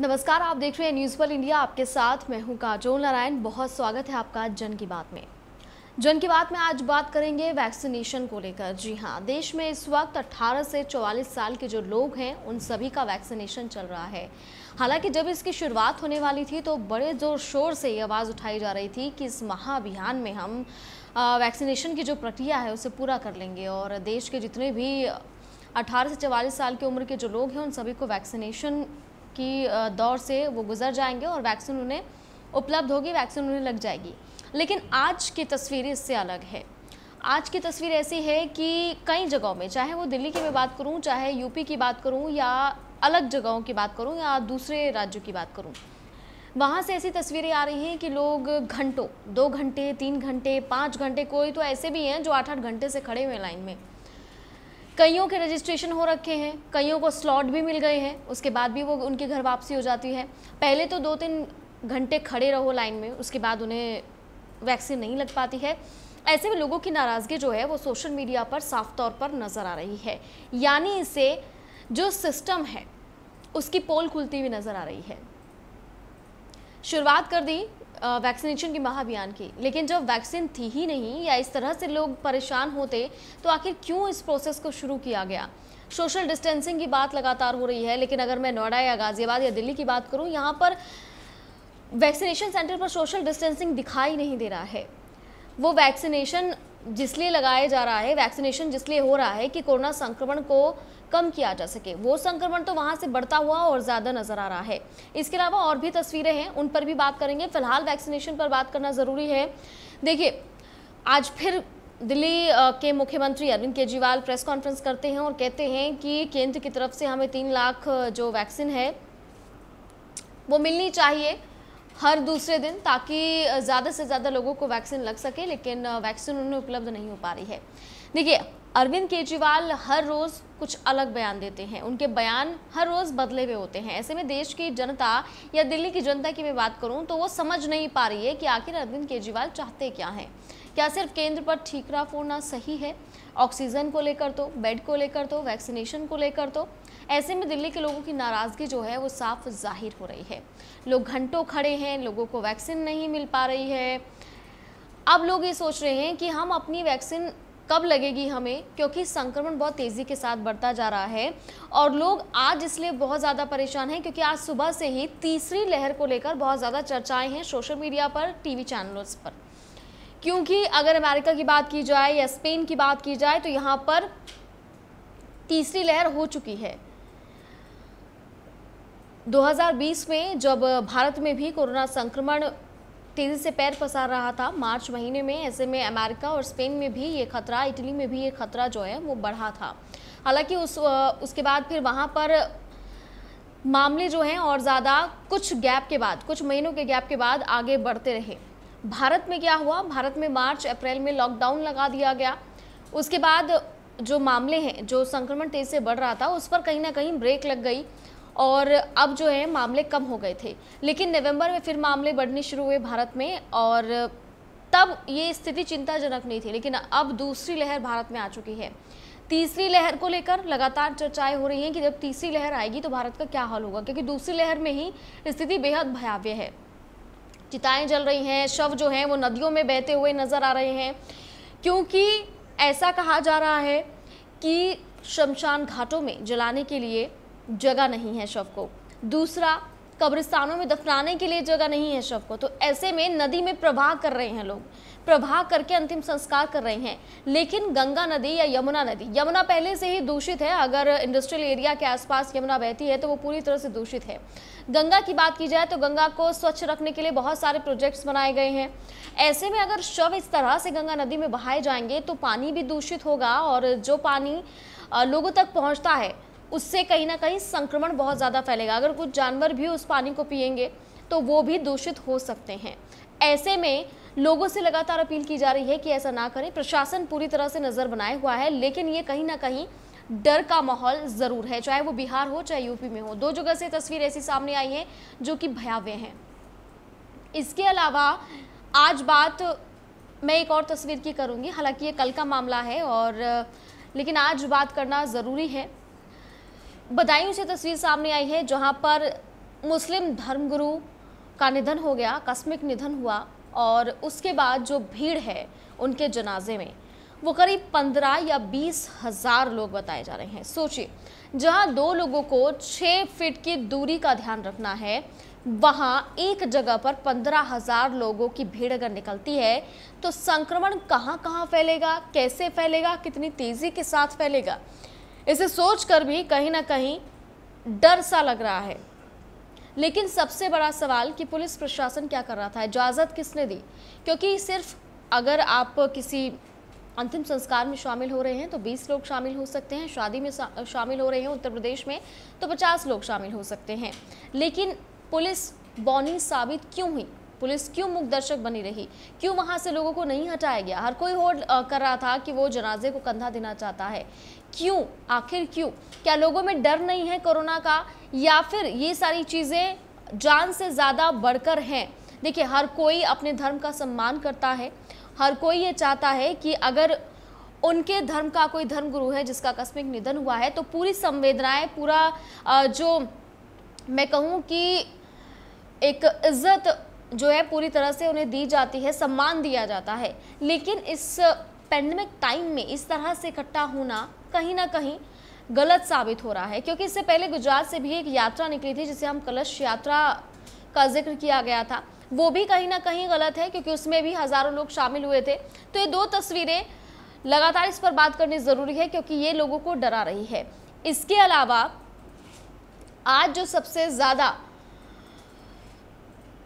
नमस्कार आप देख रहे हैं न्यूज़ पर इंडिया आपके साथ मैं हूं काजोल नारायण बहुत स्वागत है आपका जन की बात में जन की बात में आज बात करेंगे वैक्सीनेशन को लेकर जी हाँ देश में इस वक्त 18 से 44 साल के जो लोग हैं उन सभी का वैक्सीनेशन चल रहा है हालांकि जब इसकी शुरुआत होने वाली थी तो बड़े जोर शोर से ये आवाज़ उठाई जा रही थी कि इस महाअभियान में हम वैक्सीनेशन की जो प्रक्रिया है उसे पूरा कर लेंगे और देश के जितने भी अट्ठारह से चवालीस साल की उम्र के जो लोग हैं उन सभी को वैक्सीनेशन की दौर से वो गुजर जाएंगे और वैक्सीन उन्हें उपलब्ध होगी वैक्सीन उन्हें लग जाएगी लेकिन आज की तस्वीर इससे अलग है आज की तस्वीर ऐसी है कि कई जगहों में चाहे वो दिल्ली की मैं बात करूँ चाहे यूपी की बात करूँ या अलग जगहों की बात करूँ या दूसरे राज्यों की बात करूँ वहाँ से ऐसी तस्वीरें आ रही हैं कि लोग घंटों दो घंटे तीन घंटे पाँच घंटे कोई तो ऐसे भी हैं जो आठ आठ घंटे से खड़े हुए लाइन में कईयों के रजिस्ट्रेशन हो रखे हैं कईयों को स्लॉट भी मिल गए हैं उसके बाद भी वो उनके घर वापसी हो जाती है पहले तो दो तीन घंटे खड़े रहो लाइन में उसके बाद उन्हें वैक्सीन नहीं लग पाती है ऐसे में लोगों की नाराज़गी जो है वो सोशल मीडिया पर साफ तौर पर नज़र आ रही है यानी इसे जो सिस्टम है उसकी पोल खुलती हुई नज़र आ रही है शुरुआत कर दी वैक्सीनेशन के महाअभियान की लेकिन जब वैक्सीन थी ही नहीं या इस तरह से लोग परेशान होते तो आखिर क्यों इस प्रोसेस को शुरू किया गया सोशल डिस्टेंसिंग की बात लगातार हो रही है लेकिन अगर मैं नोएडा या गाजियाबाद या दिल्ली की बात करूँ यहाँ पर वैक्सीनेशन सेंटर पर सोशल डिस्टेंसिंग दिखाई नहीं दे रहा है वो वैक्सीनेशन जिसलिए लगाया जा रहा है वैक्सीनेशन जिसलिए हो रहा है कि कोरोना संक्रमण को कम किया जा सके वो संक्रमण तो वहाँ से बढ़ता हुआ और ज़्यादा नजर आ रहा है इसके अलावा और भी तस्वीरें हैं उन पर भी बात करेंगे फिलहाल वैक्सीनेशन पर बात करना ज़रूरी है देखिए आज फिर दिल्ली के मुख्यमंत्री अरविंद केजरीवाल प्रेस कॉन्फ्रेंस करते हैं और कहते हैं कि केंद्र की तरफ से हमें तीन लाख जो वैक्सीन है वो मिलनी चाहिए हर दूसरे दिन ताकि ज़्यादा से ज़्यादा लोगों को वैक्सीन लग सके लेकिन वैक्सीन उन्हें उपलब्ध नहीं हो पा रही है देखिए अरविंद केजरीवाल हर रोज़ कुछ अलग बयान देते हैं उनके बयान हर रोज़ बदले हुए होते हैं ऐसे में देश की जनता या दिल्ली की जनता की मैं बात करूं तो वो समझ नहीं पा रही है कि आखिर अरविंद केजरीवाल चाहते क्या हैं क्या सिर्फ केंद्र पर ठीकरा फोड़ना सही है ऑक्सीजन को लेकर तो बेड को लेकर तो वैक्सीनेशन को लेकर तो ऐसे में दिल्ली के लोगों की नाराज़गी जो है वो साफ जाहिर हो रही है लोग घंटों खड़े हैं लोगों को वैक्सीन नहीं मिल पा रही है अब लोग ये सोच रहे हैं कि हम अपनी वैक्सीन कब लगेगी हमें क्योंकि संक्रमण बहुत तेज़ी के साथ बढ़ता जा रहा है और लोग आज इसलिए बहुत ज़्यादा परेशान हैं क्योंकि आज सुबह से ही तीसरी लहर को लेकर बहुत ज़्यादा चर्चाएं हैं सोशल मीडिया पर टीवी चैनलों पर क्योंकि अगर अमेरिका की बात की जाए या स्पेन की बात की जाए तो यहाँ पर तीसरी लहर हो चुकी है 2020 में जब भारत में भी कोरोना संक्रमण तेजी से पैर पसार रहा था मार्च महीने में ऐसे में अमेरिका और स्पेन में भी ये खतरा इटली में भी ये खतरा जो है वो बढ़ा था हालांकि उस उसके बाद फिर वहाँ पर मामले जो हैं और ज़्यादा कुछ गैप के बाद कुछ महीनों के गैप के बाद आगे बढ़ते रहे भारत में क्या हुआ भारत में मार्च अप्रैल में लॉकडाउन लगा दिया गया उसके बाद जो मामले हैं जो संक्रमण तेज़ से बढ़ रहा था उस पर कहीं ना कहीं ब्रेक लग गई और अब जो है मामले कम हो गए थे लेकिन नवंबर में फिर मामले बढ़ने शुरू हुए भारत में और तब ये स्थिति चिंताजनक नहीं थी लेकिन अब दूसरी लहर भारत में आ चुकी है तीसरी लहर को लेकर लगातार चर्चाएं हो रही हैं कि जब तीसरी लहर आएगी तो भारत का क्या हाल होगा क्योंकि दूसरी लहर में ही स्थिति बेहद भयाव्य है चिताएं जल रही हैं शव जो हैं वो नदियों में बहते हुए नजर आ रहे हैं क्योंकि ऐसा कहा जा रहा है कि शमशान घाटों में जलाने के लिए जगह नहीं है शव को दूसरा कब्रिस्तानों में दफनाने के लिए जगह नहीं है शव को तो ऐसे में नदी में प्रवाह कर रहे हैं लोग प्रवाह करके अंतिम संस्कार कर रहे हैं लेकिन गंगा नदी या यमुना नदी यमुना पहले से ही दूषित है अगर इंडस्ट्रियल एरिया के आसपास यमुना बहती है तो वो पूरी तरह से दूषित है गंगा की बात की जाए तो गंगा को स्वच्छ रखने के लिए बहुत सारे प्रोजेक्ट्स बनाए गए हैं ऐसे में अगर शव इस तरह से गंगा नदी में बहाए जाएंगे तो पानी भी दूषित होगा और जो पानी लोगों तक पहुँचता है उससे कहीं ना कहीं संक्रमण बहुत ज़्यादा फैलेगा अगर कुछ जानवर भी उस पानी को पियेंगे तो वो भी दूषित हो सकते हैं ऐसे में लोगों से लगातार अपील की जा रही है कि ऐसा ना करें प्रशासन पूरी तरह से नज़र बनाए हुआ है लेकिन ये कहीं ना कहीं डर का माहौल ज़रूर है चाहे वो बिहार हो चाहे यूपी में हो दो जगह से तस्वीर ऐसी सामने आई है जो कि भयावह हैं इसके अलावा आज बात मैं एक और तस्वीर की करूँगी हालांकि ये कल का मामला है और लेकिन आज बात करना ज़रूरी है बदायूं से तस्वीर सामने आई है जहां पर मुस्लिम धर्मगुरु का निधन हो गया आकस्मिक निधन हुआ और उसके बाद जो भीड़ है उनके जनाजे में वो करीब पंद्रह या बीस हज़ार लोग बताए जा रहे हैं सोचिए जहां दो लोगों को छः फीट की दूरी का ध्यान रखना है वहां एक जगह पर पंद्रह हज़ार लोगों की भीड़ अगर निकलती है तो संक्रमण कहां कहां फैलेगा कैसे फैलेगा कितनी तेज़ी के साथ फैलेगा इसे सोचकर भी कहीं ना कहीं डर सा लग रहा है लेकिन सबसे बड़ा सवाल कि पुलिस प्रशासन क्या कर रहा था इजाज़त किसने दी क्योंकि सिर्फ अगर आप किसी अंतिम संस्कार में शामिल हो रहे हैं तो 20 लोग शामिल हो सकते हैं शादी में शामिल हो रहे हैं उत्तर प्रदेश में तो 50 लोग शामिल हो सकते हैं लेकिन पुलिस बौनी साबित क्यों हुई पुलिस क्यों मुख दर्शक बनी रही क्यों वहां से लोगों को नहीं हटाया गया हर कोई होल्ड कर रहा था कि वो जनाजे को कंधा देना चाहता है क्यों आखिर क्यों क्या लोगों में डर नहीं है कोरोना का या फिर ये सारी चीज़ें जान से ज़्यादा बढ़कर हैं देखिए हर कोई अपने धर्म का सम्मान करता है हर कोई ये चाहता है कि अगर उनके धर्म का कोई धर्म गुरु है जिसका आकस्मिक निधन हुआ है तो पूरी संवेदनाएं पूरा जो मैं कहूँ कि एक इज्जत जो है पूरी तरह से उन्हें दी जाती है सम्मान दिया जाता है लेकिन इस पेंडेमिक टाइम में इस तरह से इकट्ठा होना कहीं ना कहीं गलत साबित हो रहा है क्योंकि इससे पहले गुजरात से भी एक यात्रा निकली थी जिसे हम कलश यात्रा का जिक्र किया गया था वो भी कहीं ना कहीं गलत है क्योंकि उसमें भी हज़ारों लोग शामिल हुए थे तो ये दो तस्वीरें लगातार इस पर बात करनी ज़रूरी है क्योंकि ये लोगों को डरा रही है इसके अलावा आज जो सबसे ज़्यादा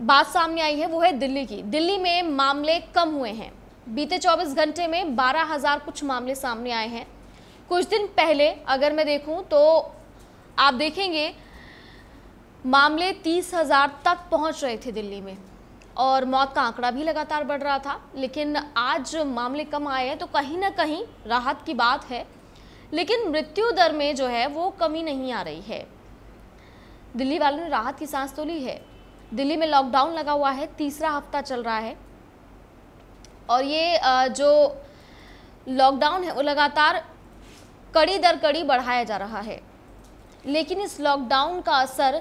बात सामने आई है वो है दिल्ली की दिल्ली में मामले कम हुए हैं बीते 24 घंटे में 12,000 कुछ मामले सामने आए हैं कुछ दिन पहले अगर मैं देखूं तो आप देखेंगे मामले 30,000 तक पहुंच रहे थे दिल्ली में और मौत का आंकड़ा भी लगातार बढ़ रहा था लेकिन आज मामले कम आए हैं तो कहीं ना कहीं राहत की बात है लेकिन मृत्यु दर में जो है वो कमी नहीं आ रही है दिल्ली वालों ने राहत की सांस तो ली है दिल्ली में लॉकडाउन लगा हुआ है तीसरा हफ्ता चल रहा है और ये जो लॉकडाउन है वो लगातार कड़ी दर कड़ी बढ़ाया जा रहा है लेकिन इस लॉकडाउन का असर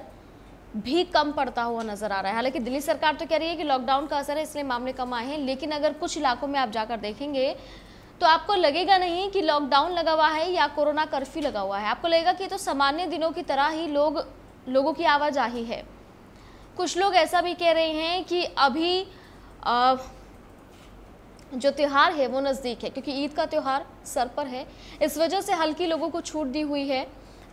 भी कम पड़ता हुआ नजर आ रहा है हालांकि दिल्ली सरकार तो कह रही है कि लॉकडाउन का असर है इसलिए मामले कम आए हैं लेकिन अगर कुछ इलाकों में आप जाकर देखेंगे तो आपको लगेगा नहीं कि लॉकडाउन लगा हुआ है या कोरोना कर्फ्यू लगा हुआ है आपको लगेगा कि तो सामान्य दिनों की तरह ही लोग लोगों की आवाजाही है कुछ लोग ऐसा भी कह रहे हैं कि अभी आ, जो त्यौहार है वो नज़दीक है क्योंकि ईद का त्यौहार सर पर है इस वजह से हल्की लोगों को छूट दी हुई है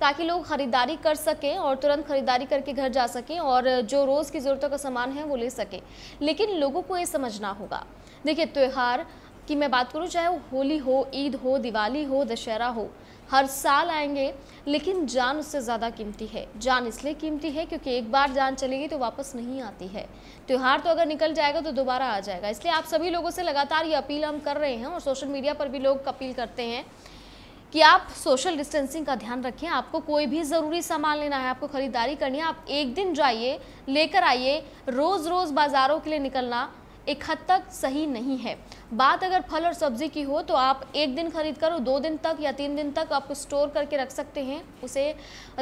ताकि लोग ख़रीदारी कर सकें और तुरंत ख़रीदारी करके घर जा सकें और जो रोज़ की ज़रूरतों का सामान है वो ले सकें लेकिन लोगों को ये समझना होगा देखिए त्यौहार की मैं बात करूँ चाहे वो होली हो ईद हो दिवाली हो दशहरा हो हर साल आएंगे लेकिन जान उससे ज़्यादा कीमती है जान इसलिए कीमती है क्योंकि एक बार जान चली गई तो वापस नहीं आती है त्यौहार तो अगर निकल जाएगा तो दोबारा आ जाएगा इसलिए आप सभी लोगों से लगातार ये अपील हम कर रहे हैं और सोशल मीडिया पर भी लोग अपील करते हैं कि आप सोशल डिस्टेंसिंग का ध्यान रखें आपको कोई भी ज़रूरी सामान लेना है आपको ख़रीदारी करनी है आप एक दिन जाइए लेकर आइए रोज़ रोज़ बाज़ारों के लिए निकलना एक हद तक सही नहीं है बात अगर फल और सब्जी की हो तो आप एक दिन खरीद कर दो दिन तक या तीन दिन तक आप स्टोर करके रख सकते हैं उसे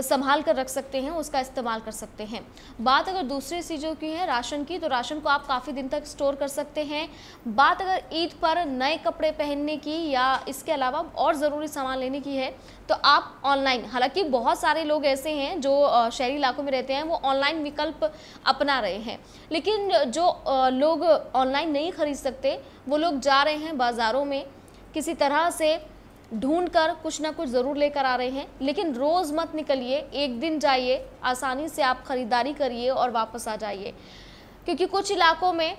संभाल कर रख सकते हैं उसका इस्तेमाल कर सकते हैं बात अगर दूसरी चीज़ों की है राशन की तो राशन को आप काफ़ी दिन तक स्टोर कर सकते हैं बात अगर ईद पर नए कपड़े पहनने की या इसके अलावा और ज़रूरी सामान लेने की है तो आप ऑनलाइन हालांकि बहुत सारे लोग ऐसे हैं जो शहरी इलाकों में रहते हैं वो ऑनलाइन विकल्प अपना रहे हैं लेकिन जो लोग ऑनलाइन नहीं खरीद सकते वो लोग जा रहे हैं बाज़ारों में किसी तरह से ढूंढ कर कुछ ना कुछ ज़रूर लेकर आ रहे हैं लेकिन रोज़ मत निकलिए एक दिन जाइए आसानी से आप ख़रीदारी करिए और वापस आ जाइए क्योंकि कुछ इलाकों में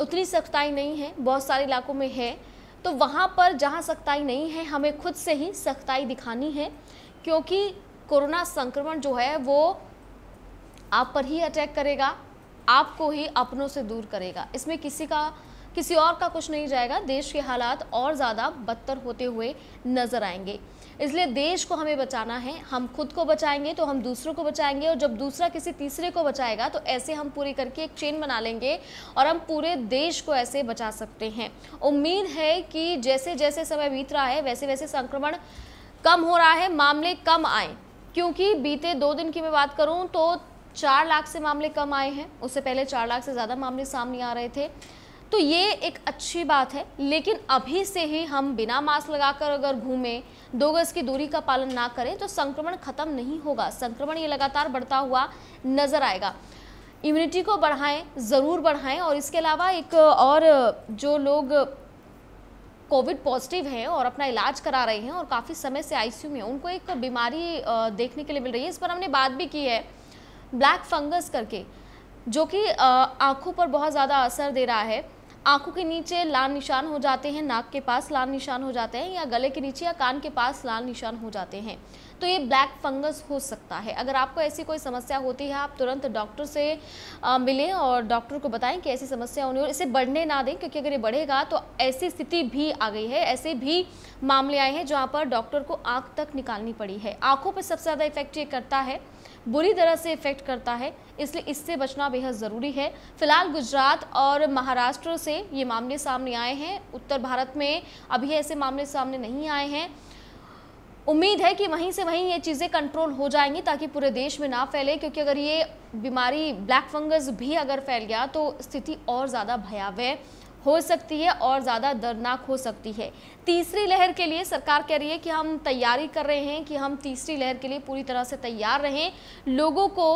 उतनी सख्ताई नहीं है बहुत सारे इलाकों में है तो वहाँ पर जहाँ सख्ताई नहीं है हमें खुद से ही सख्ताई दिखानी है क्योंकि कोरोना संक्रमण जो है वो आप पर ही अटैक करेगा आपको ही अपनों से दूर करेगा इसमें किसी का किसी और का कुछ नहीं जाएगा देश के हालात और ज़्यादा बदतर होते हुए नजर आएंगे इसलिए देश को हमें बचाना है हम खुद को बचाएंगे तो हम दूसरों को बचाएंगे और जब दूसरा किसी तीसरे को बचाएगा तो ऐसे हम पूरी करके एक चेन बना लेंगे और हम पूरे देश को ऐसे बचा सकते हैं उम्मीद है कि जैसे जैसे समय बीत रहा है वैसे वैसे संक्रमण कम हो रहा है मामले कम आए क्योंकि बीते दो दिन की मैं बात करूँ तो चार लाख से मामले कम आए हैं उससे पहले चार लाख से ज़्यादा मामले सामने आ रहे थे तो ये एक अच्छी बात है लेकिन अभी से ही हम बिना मास्क लगाकर अगर घूमें दो गज की दूरी का पालन ना करें तो संक्रमण खत्म नहीं होगा संक्रमण ये लगातार बढ़ता हुआ नजर आएगा इम्यूनिटी को बढ़ाएं ज़रूर बढ़ाएं और इसके अलावा एक और जो लोग कोविड पॉजिटिव हैं और अपना इलाज करा रहे हैं और काफ़ी समय से आईसीयू में उनको एक बीमारी देखने के लिए मिल रही है इस पर हमने बात भी की है ब्लैक फंगस करके जो कि आँखों पर बहुत ज़्यादा असर दे रहा है आंखों के नीचे लाल निशान हो जाते हैं नाक के पास लाल निशान हो जाते हैं या गले के नीचे या कान के पास लाल निशान हो जाते हैं तो ये ब्लैक फंगस हो सकता है अगर आपको ऐसी कोई समस्या होती है आप तुरंत डॉक्टर से मिलें और डॉक्टर को बताएं कि ऐसी समस्या होनी और इसे बढ़ने ना दें क्योंकि अगर ये बढ़ेगा तो ऐसी स्थिति भी आ गई है ऐसे भी मामले आए हैं जहाँ पर डॉक्टर को आँख तक निकालनी पड़ी है आँखों पर सबसे ज़्यादा इफेक्ट ये करता है बुरी तरह से इफेक्ट करता है इसलिए इससे बचना बेहद ज़रूरी है फिलहाल गुजरात और महाराष्ट्र से ये मामले सामने आए हैं उत्तर भारत में अभी ऐसे मामले सामने नहीं आए हैं उम्मीद है कि वहीं से वहीं ये चीज़ें कंट्रोल हो जाएंगी ताकि पूरे देश में ना फैले क्योंकि अगर ये बीमारी ब्लैक फंगस भी अगर फैल गया तो स्थिति और ज़्यादा भयावह हो सकती है और ज़्यादा दर्दनाक हो सकती है तीसरी लहर के लिए सरकार कह रही है कि हम तैयारी कर रहे हैं कि हम तीसरी लहर के लिए पूरी तरह से तैयार रहें लोगों को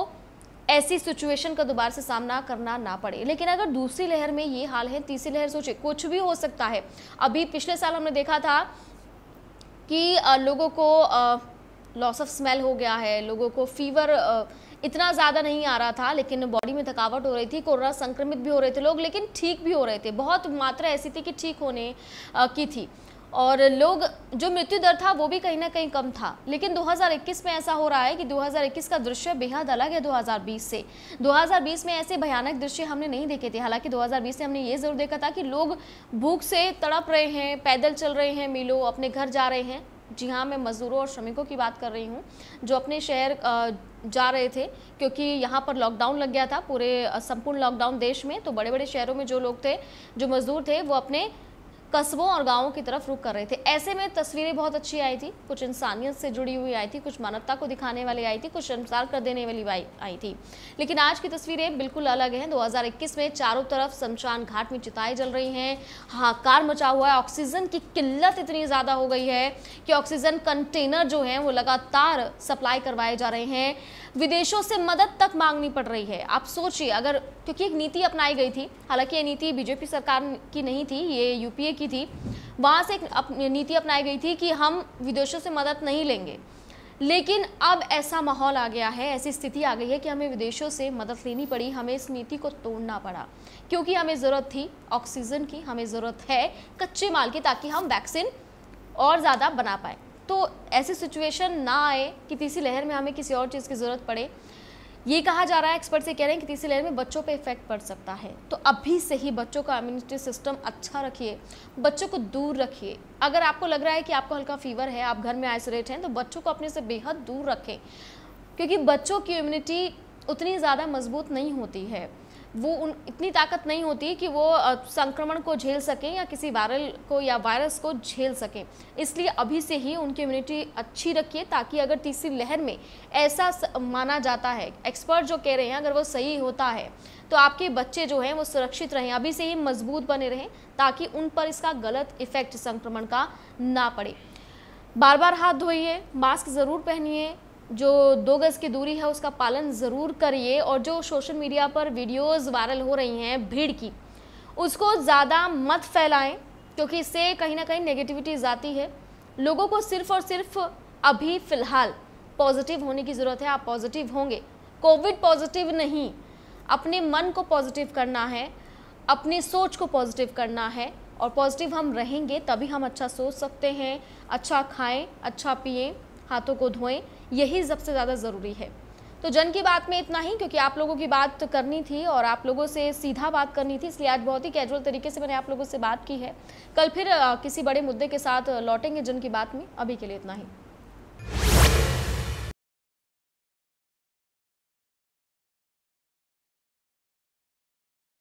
ऐसी सिचुएशन का दोबारा से सामना करना ना पड़े लेकिन अगर दूसरी लहर में ये हाल है तीसरी लहर सोचे कुछ भी हो सकता है अभी पिछले साल हमने देखा था कि लोगों को लॉस ऑफ स्मेल हो गया है लोगों को फीवर इतना ज़्यादा नहीं आ रहा था लेकिन बॉडी में थकावट हो रही थी कोरोना संक्रमित भी हो रहे थे लोग लेकिन ठीक भी हो रहे थे बहुत मात्रा ऐसी थी कि ठीक होने की थी और लोग जो मृत्यु दर था वो भी कहीं ना कहीं कम था लेकिन 2021 में ऐसा हो रहा है कि 2021 का दृश्य बेहद अलग है 2020 से 2020 में ऐसे भयानक दृश्य हमने नहीं देखे थे हालांकि 2020 से हमने ये ज़रूर देखा था कि लोग भूख से तड़प रहे हैं पैदल चल रहे हैं मिलो अपने घर जा रहे हैं जी हाँ मैं मज़दूरों और श्रमिकों की बात कर रही हूँ जो अपने शहर जा रहे थे क्योंकि यहाँ पर लॉकडाउन लग गया था पूरे संपूर्ण लॉकडाउन देश में तो बड़े बड़े शहरों में जो लोग थे जो मज़दूर थे वो अपने कस्बों और गांवों की तरफ रुख कर रहे थे ऐसे में तस्वीरें बहुत अच्छी आई थी कुछ इंसानियत से जुड़ी हुई आई थी कुछ मानवता को दिखाने वाली आई थी कुछ शर्मसार कर देने वाली आई थी लेकिन आज की तस्वीरें बिल्कुल अलग हैं 2021 में चारों तरफ शमशान घाट में चिताएं जल रही हैं हाहाकार मचा हुआ है ऑक्सीजन की किल्लत इतनी ज़्यादा हो गई है कि ऑक्सीजन कंटेनर जो हैं वो लगातार सप्लाई करवाए जा रहे हैं विदेशों से मदद तक मांगनी पड़ रही है आप सोचिए अगर क्योंकि एक नीति अपनाई गई थी हालांकि ये नीति बीजेपी सरकार की नहीं थी ये यूपीए की थी वहाँ से एक अप, नीति अपनाई गई थी कि हम विदेशों से मदद नहीं लेंगे लेकिन अब ऐसा माहौल आ गया है ऐसी स्थिति आ गई है कि हमें विदेशों से मदद लेनी पड़ी हमें इस नीति को तोड़ना पड़ा क्योंकि हमें ज़रूरत थी ऑक्सीजन की हमें ज़रूरत है कच्चे माल की ताकि हम वैक्सीन और ज़्यादा बना पाएँ तो ऐसी सिचुएशन ना आए कि तीसरी लहर में हमें किसी और चीज़ की ज़रूरत पड़े ये कहा जा रहा है एक्सपर्ट से कह रहे हैं कि तीसरी लहर में बच्चों पे इफेक्ट पड़ सकता है तो अभी से ही बच्चों का इम्यूनिटी सिस्टम अच्छा रखिए बच्चों को दूर रखिए अगर आपको लग रहा है कि आपको हल्का फीवर है आप घर में आइसोलेट हैं तो बच्चों को अपने से बेहद दूर रखें क्योंकि बच्चों की इम्यूनिटी उतनी ज़्यादा मजबूत नहीं होती है वो उन इतनी ताकत नहीं होती कि वो संक्रमण को झेल सकें या किसी वायरल को या वायरस को झेल सकें इसलिए अभी से ही उनकी इम्यूनिटी अच्छी रखिए ताकि अगर तीसरी लहर में ऐसा माना जाता है एक्सपर्ट जो कह रहे हैं अगर वो सही होता है तो आपके बच्चे जो हैं वो सुरक्षित रहें अभी से ही मजबूत बने रहें ताकि उन पर इसका गलत इफेक्ट संक्रमण का ना पड़े बार बार हाथ धोइए मास्क ज़रूर पहनिए जो दो गज़ की दूरी है उसका पालन ज़रूर करिए और जो सोशल मीडिया पर वीडियोस वायरल हो रही हैं भीड़ की उसको ज़्यादा मत फैलाएं क्योंकि इससे कहीं ना कहीं नेगेटिविटी जाती है लोगों को सिर्फ और सिर्फ अभी फ़िलहाल पॉजिटिव होने की ज़रूरत है आप पॉजिटिव होंगे कोविड पॉजिटिव नहीं अपने मन को पॉजिटिव करना है अपनी सोच को पॉजिटिव करना है और पॉजिटिव हम रहेंगे तभी हम अच्छा सोच सकते हैं अच्छा खाएं अच्छा पिएं हाथों को धोएं यही सबसे ज़्यादा ज़रूरी है तो जन की बात में इतना ही क्योंकि आप लोगों की बात करनी थी और आप लोगों से सीधा बात करनी थी इसलिए आज बहुत ही कैजुअल तरीके से मैंने आप लोगों से बात की है कल फिर किसी बड़े मुद्दे के साथ लौटेंगे जन की बात में अभी के लिए इतना ही